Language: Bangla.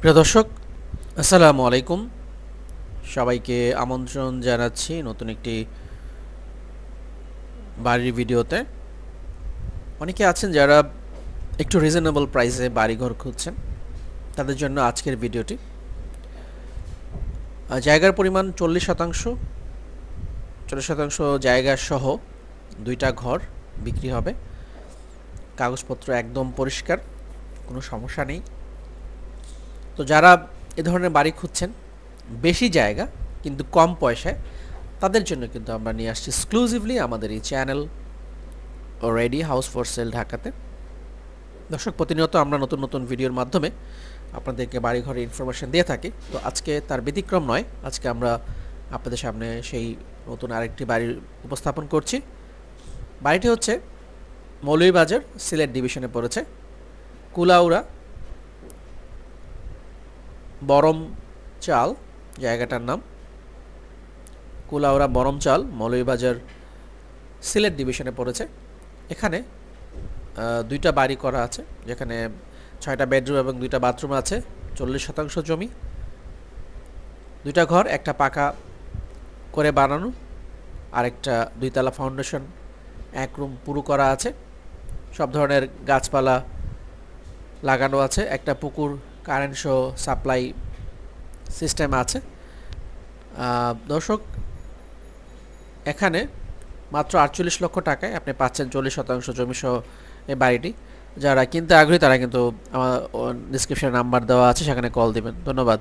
প্রিয় দর্শক আসসালামু আলাইকুম সবাইকে আমন্ত্রণ জানাচ্ছি নতুন একটি বাড়ির ভিডিওতে অনেকে আছেন যারা একটু রিজনেবল প্রাইসে বাড়িঘর খুঁজছেন তাদের জন্য আজকের ভিডিওটি জায়গার পরিমাণ চল্লিশ শতাংশ চল্লিশ শতাংশ জায়গা সহ দুইটা ঘর বিক্রি হবে কাগজপত্র একদম পরিষ্কার কোনো সমস্যা নেই তো যারা এ ধরনের বাড়ি খুঁজছেন বেশি জায়গা কিন্তু কম পয়সায় তাদের জন্য কিন্তু আমরা নিয়ে আসছি এক্সক্লুসিভলি আমাদের এই channel ready house for sale ঢাকাতে দর্শক প্রতিনিয়ত আমরা নতুন নতুন ভিডিওর মাধ্যমে আপনাদেরকে বাড়িঘরের ইনফরমেশান দিয়ে থাকি তো আজকে তার ব্যতিক্রম নয় আজকে আমরা আপনাদের সামনে সেই নতুন আরেকটি বাড়ি উপস্থাপন করছি বাড়িটি হচ্ছে মৌলভীবাজার সিলেট ডিভিশনে পড়েছে কুলাউড়া বরম চাল জায়গাটার নাম বরম চাল মৌলভীবাজার সিলেট ডিভিশনে পড়েছে এখানে দুইটা বাড়ি করা আছে যেখানে ছয়টা বেডরুম এবং দুইটা বাথরুম আছে চল্লিশ শতাংশ জমি দুইটা ঘর একটা পাকা করে বানানো আরেকটা দুইতলা ফাউন্ডেশন এক রুম পুরো করা আছে সব ধরনের গাছপালা লাগানো আছে একটা পুকুর কারেন্ট শো সাপ্লাই সিস্টেম আছে দর্শক এখানে মাত্র আটচল্লিশ লক্ষ টাকায় আপনি পাচ্ছেন চল্লিশ শতাংশ জমিসহ এই বাড়িটি যারা কিনতে আগ্রহী তারা কিন্তু আমার ডিসক্রিপশানে নাম্বার দেওয়া আছে সেখানে কল দেবেন ধন্যবাদ